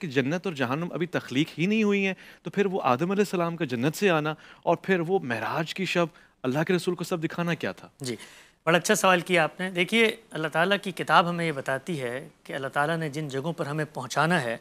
कि जन्नत और जहन्नम अभी तख्लीक ही नहीं हुई हैं तो फिर वो आदम सलाम का जन्नत से आना और फिर वो महराज की शब अल्लाह के रसूल को सब दिखाना क्या था जी बड़ा अच्छा सवाल किया आपने देखिए अल्लाह ताला की किताब हमें ये बताती है कि अल्लाह ताला ने जिन जगहों पर हमें पहुंचाना है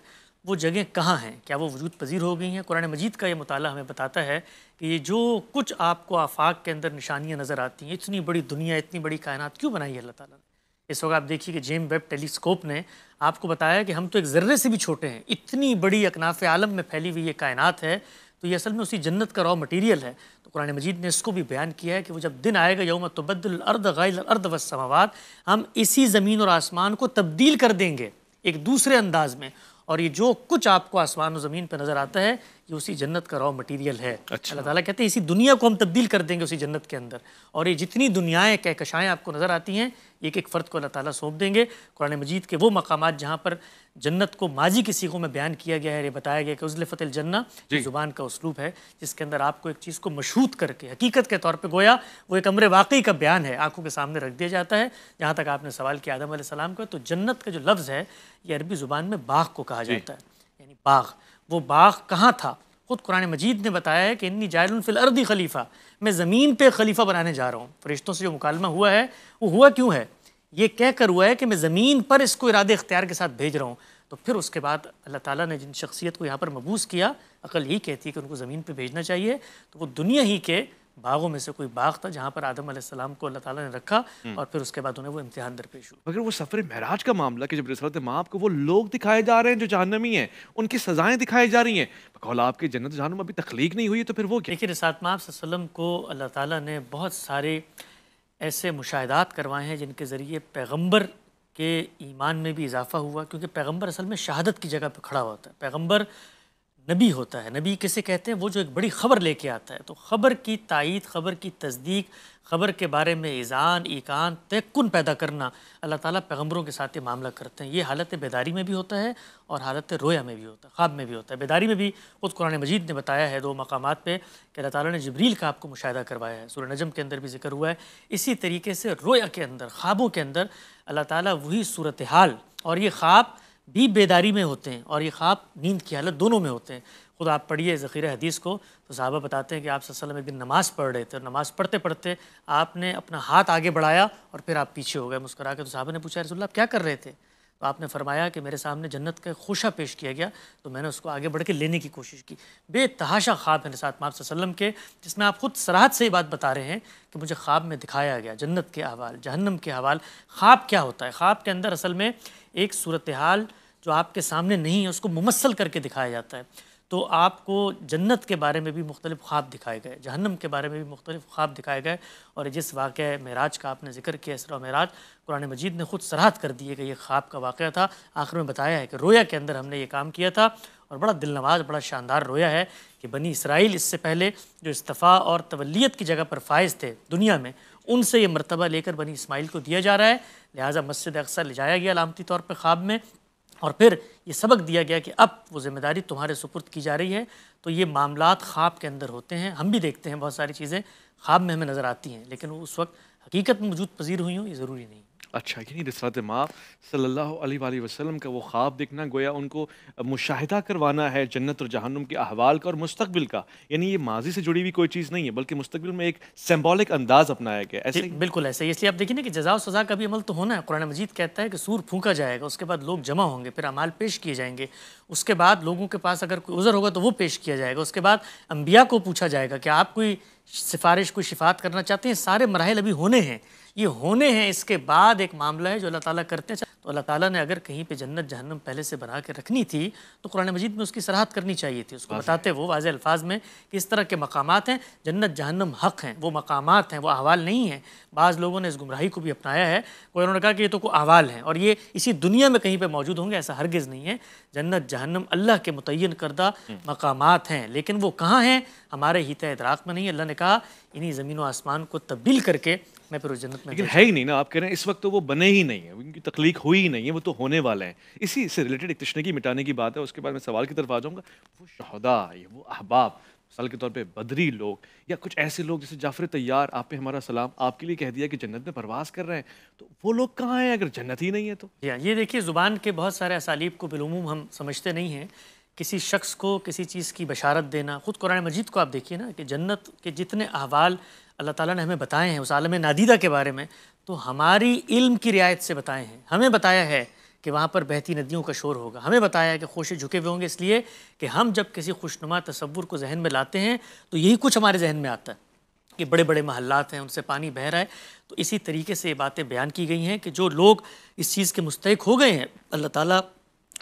वो जगह कहाँ हैं क्या वो वजूद पजीर हो गई हैं कुरान मजीद का ये मताल हमें बताता है कि ये जो कुछ आपको आफाक के अंदर निशानियाँ नज़र आती हैं इतनी बड़ी दुनिया इतनी बड़ी कायनात क्यों बनाई है अल्लाह ताला ने इस वक्त आप देखिए कि जेम वेब टेलीस्कोप ने आपको बताया कि हम तो एक ज़र्रे से भी छोटे हैं इतनी बड़ी अकनाफ आलम में फैली हुई ये कायनात है तो ये असल में उसी जन्नत का रॉ मटेरियल है तो कुरान मजीद ने इसको भी बयान किया है कि वो जब दिन आएगा यौम तबद्दल अर्द गैल अर्द वसमावत हम इसी ज़मीन और आसमान को तब्दील कर देंगे एक दूसरे अंदाज में और ये जो कुछ आपको आसमान और ज़मीन पर नज़र आता है जो उसी जन्नत का रॉ मटेरियल है अच्छा। अल्लाह ताला कहते हैं इसी दुनिया को हम तब्दील कर देंगे उसी जन्नत के अंदर और ये जितनी दुनियाएं कहकशाएँ आपको नज़र आती हैं एक एक फ़र्द को अल्लाह ताला सौंप देंगे कुरान मजीद के वो मकाम जहाँ पर जन्नत को माजी की सीखों में बयान किया गया है ये बताया गया कि उजल फ़तल जन्ना ज़ुबान का उसलूब है जिसके अंदर आपको एक चीज़ को मशहूत करके हकीकत के तौर पर गोया वो एक अमर वाकई का बयान है आंखों के सामने रख दिया जाता है जहाँ तक आपने सवाल किया आदम सलाम का तो जन्नत का जो लफ्ज़ है ये अरबी ज़ुबान में बाघ को कहा जाता है यानी बाघ वो बाग कहाँ था ख़ुद कुरान मजीद ने बताया है कि इन्नी फिल अर्दी खलीफ़ा मैं ज़मीन पे खलीफा बनाने जा रहा हूँ फरिश्तों तो से जो मुकालमा हुआ है वो हुआ क्यों है ये कह कर हुआ है कि मैं ज़मीन पर इसको इरादे इख्तियार के साथ भेज रहा हूँ तो फिर उसके बाद अल्लाह ताला ने जिन शख्सियत को यहाँ पर मबूस किया अकल ही कहती है कि उनको ज़मीन पर भेजना चाहिए तो वो दुनिया ही के बागों में से कोई बाग था जहाँ पर आदम आसमाम को अल्लाह ताला ने रखा हम्म। और फिर उसके बाद उन्हें वो इम्तिहान दरपेश हुआ मगर वो सफ़र महराज का मामला कि जब रसलत माँ आपको वो लोग दिखाए जा रहे हैं जो जहनमी हैं उनकी सजाएं दिखाई जा रही हैं बकौल जन्नत जहनम अभी तख्लीक नहीं हुई तो फिर वो देखिए रिसात माँ को अल्लाह ताली ने बहुत सारे ऐसे मुशाहदात करवाए हैं जिनके ज़रिए पैगम्बर के ईमान में भी इजाफा हुआ क्योंकि पैगम्बर असल में शहादत की जगह पर खड़ा हुआ था पैगम्बर नबी होता है नबी किसे कहते हैं वो जो एक बड़ी ख़बर लेके आता है तो ख़बर की तइद ख़बर की तस्दीक ख़बर के बारे में ईज़ान ईकान तयकुन पैदा करना अल्लाह ताला पैगम्बरों के साथ ये मामला करते हैं ये हालत बेदारी में भी होता है और हालत रोया में भी होता है ख्वाब में भी होता है बेदारी में भी खुद कुरान मजीद ने बताया है दो मकाम पर कि अल्लाह ताला ने जबरील का आपको मुशाह करवाया है सूर्य नजम के अंदर भी जिक्र हुआ है इसी तरीके से रोया के अंदर ख्वाबों के अंदर अल्लाह ताली वही सूरत हाल और ये ख्वाब भी बेदारी में होते हैं और ये ख्वाब नींद की हालत दोनों में होते हैं खुद आप पढ़िए ज़ख़ीर हदीस को तो साहबा बताते हैं कि आप वसल्लम एक दिन नमाज़ पढ़ रहे थे और नमाज़ पढ़ते पढ़ते आपने अपना हाथ आगे बढ़ाया और फिर आप पीछे हो गए मुस्करा के तो साहबा ने पूछा रसोल्ला आप क्या कर रहे थे तो आपने फरमाया कि मेरे सामने जन्नत का खोशा पेश किया गया तो मैंने उसको आगे बढ़ के लेने की कोशिश की बेतहाशा ख्वाब है साथ माप वसल्लम के जिसमें आप खुद सराहत से ये बात बता रहे हैं कि मुझे ख्वाब में दिखाया गया जन्नत के अहवाल जहन्नम के अहवाल ख्वाब क्या होता है ख्वाब के अंदर असल में एक सूरत हाल जो आपके सामने नहीं है उसको मुमसल करके दिखाया जाता है तो आपको जन्नत के बारे में भी मुख्तलिफ ख्वाब दिखाए गए जहन्नम के बारे में भी मुख्तलिफ ख्वाब दिखाए गए और जिस वाक़ महराज का आपने जिक्र किया इसरा महराज कुरान मजीद ने ख़ुद सराहत कर दी है कि यह ख्वाब का वाक़ था आखिर में बताया है कि रोया के अंदर हमने ये काम किया था और बड़ा दिल नवाज बड़ा शानदार रोया है कि बनी इसराइल इससे पहले जो इस्तफ़ा और तवलीत की जगह पर फायज़ थे दुनिया में उनसे ये मरतबा लेकर बनी इसमाइल को दिया जा रहा है लिहाजा मस्जिद अक्सर ले जाया गया लामती तौर पर ख्वाब में और फिर ये सबक दिया गया कि अब वो जिम्मेदारी तुम्हारे सुपुर्द की जा रही है तो ये मामला ख्वाब के अंदर होते हैं हम भी देखते हैं बहुत सारी चीज़ें ख्वाब में हमें नज़र आती हैं लेकिन उस वक्त हकीकत में वजूद पजीर हुई हूँ ये ज़रूरी नहीं अच्छा यानी रसरत माँ सल्ला वसलम का वो ख्वाब देखना गोया उनको मुशाहिदा करवाना है जन्नत और जहन्नुम के अहवाल का और मुस्तबिल का यानी ये माजी से जुड़ी हुई कोई चीज़ नहीं है बल्कि मुस्तबिल में एक सिम्बॉलिक अंदाज अपनाया गया ऐसे बिल्कुल ऐसे ही इसलिए आप देखिए ना कि जजा सज़ा का भी अमल तो होना है कुरान मजीद कहता है कि सूर फूका जाएगा उसके बाद लोग जमा होंगे फिर अमाल पेश किए जाएंगे उसके बाद लोगों के पास अगर कोई उज़र होगा तो वो पेश किया जाएगा उसके बाद अम्बिया को पूछा जाएगा कि आप कोई सिफारिश कोई शिफात करना चाहते हैं सारे मरहल अभी होने हैं ये होने हैं इसके बाद एक मामला है जो अल्लाह ताला करते हैं तो अल्लाह ताला ने अगर कहीं पे जन्नत जहन्नम पहले से बना के रखनी थी तो कुरान मजीद में उसकी सराहत करनी चाहिए थी उसको बताते वो वाज अल्फाज में कि इस तरह के मकाम हैं जन्नत जहन्नम हक हैं वो मकाम हैं वो अहवाल नहीं हैं बाज़ लोगों ने इस गुमराही को भी अपनाया है कोई उन्होंने कहा कि ये तो कोई अहवाल हैं और ये इसी दुनिया में कहीं पर मौजूद होंगे ऐसा हरगज़ नहीं है जन्नत जहन्नम अल्लाह के मुतन करदा हम्म। मकाम हैं लेकिन वो कहाँ हैं हमारे हित इदराक में नहीं अल्लाह ने कहा इन्हीं ज़मीन व आसमान को तब्दील करके मैं फिर जन्नत में लेकिन है ही नहीं ना आप कह रहे हैं इस वक्त तो वो बने ही नहीं है उनकी तकलीक हुई ही नहीं है वो तो होने वाले हैं इसी से रिलेटेड एक की मिटाने की बात है उसके बाद मैं सवाल की तरफ आ जाऊँगा वो शहदा ये वो अहबाब मिसाल के तौर पर बदरी लोग या कुछ ऐसे लोग जैसे जाफर तैयार आप पे हमारा सलाम आपके लिए कह दिया कि जन्नत में परवास कर रहे हैं तो वो लोग कहाँ हैं अगर जन्नत ही नहीं है तो या ये देखिए ज़ुबान के बहुत सारे असालीब को बिलूम हम समझते नहीं हैं किसी शख्स को किसी चीज़ की बशारत देना ख़ुद कुरान मजीद को आप देखिए ना कि जन्नत के जितने अहवाल अल्लाह ताला ने हमें बताए हैं उस आलम नादीदा के बारे में तो हमारी इल्म की रियायत से बताए हैं हमें बताया है कि वहाँ पर बहती नदियों का शोर होगा हमें बताया है कि खोशे झुके हुए होंगे इसलिए कि हम जब किसी खुशनुमा तस्वुर को जहन में लाते हैं तो यही कुछ हमारे जहन में आता है कि बड़े बड़े महल्लात हैं उनसे पानी बह रहा है तो इसी तरीके से ये बातें बयान की गई हैं कि जो लोग इस चीज़ के मुस्तक हो गए हैं अल्लाह ताला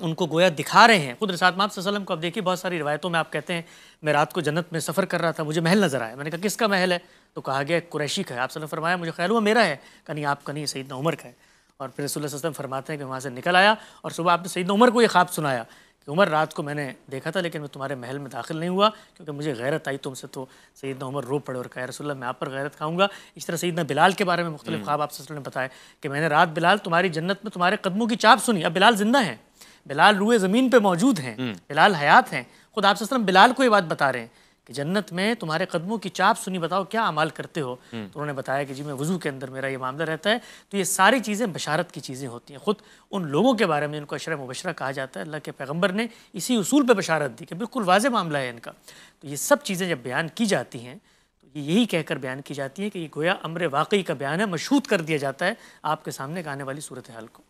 उनको गोया दिखा रहे हैं खुद रसात माप वसलम को अब देखिए बहुत सारी रिवायतों में आप कहते हैं मैं रात को जन्नत में सफ़र कर रहा था मुझे महल नज़र आया मैंने कहा किसका महल है तो कहा गया कुरैशी का है आप सल्लम फरमाया मुझे ख्याल हुआ मेरा है कहीं आप कहीं सईद उमर का है और फिर रसुल्ला वसलम फरमाते हैं कि वहाँ से निकल आया और सुबह आपने सईद उमर को ये ख्वाब सुनाया कि उमर रात को मैंने देखा था लेकिन मैं तुम्हारे महल में दाखिल नहीं हुआ क्योंकि मुझे गैरत आई तुमसे तो सईद उमर रो पड़े और कह रसोल्ला मैं आप पर गैरत खाऊंगा इस तरह सईदना बिलाल के बारे में मुख्तलिफ हम्म। ख्वाब आप ने बताया कि मैंने रात बिलाल तुम्हारी जन्नत में तुम्हारे कदमों की चाप सुनी अब बिलाल जिंदा है बिलाल रूए ज़मीन पे मौजूद हैं हम्म। बिलाल हयात हैं खुद आप सल्लम बिलाल को ये बात बता रहे हैं कि जन्नत में तुम्हारे कदमों की चाप सुनी बताओ क्या अमाल करते हो हम्म। तो उन्होंने बताया कि जी मैं वजू के अंदर मेरा ये मामला रहता है तो ये सारी चीज़ें बशारत की चीज़ें होती हैं ख़ुद उन लोगों के बारे में जिनको अशर मुबशरा कहा जाता है अल्लाह के पैगम्बर ने इसी उसूल पर बशारत दी कि बिल्कुल वाज मामला है इनका तो ये सब चीज़ें जब बयान की जाती हैं तो ये यही कहकर बयान की जाती है कि ये गोया अमर वाकई का बयान है मशहूद कर दिया जाता है आपके सामने आने वाली सूरत हाल को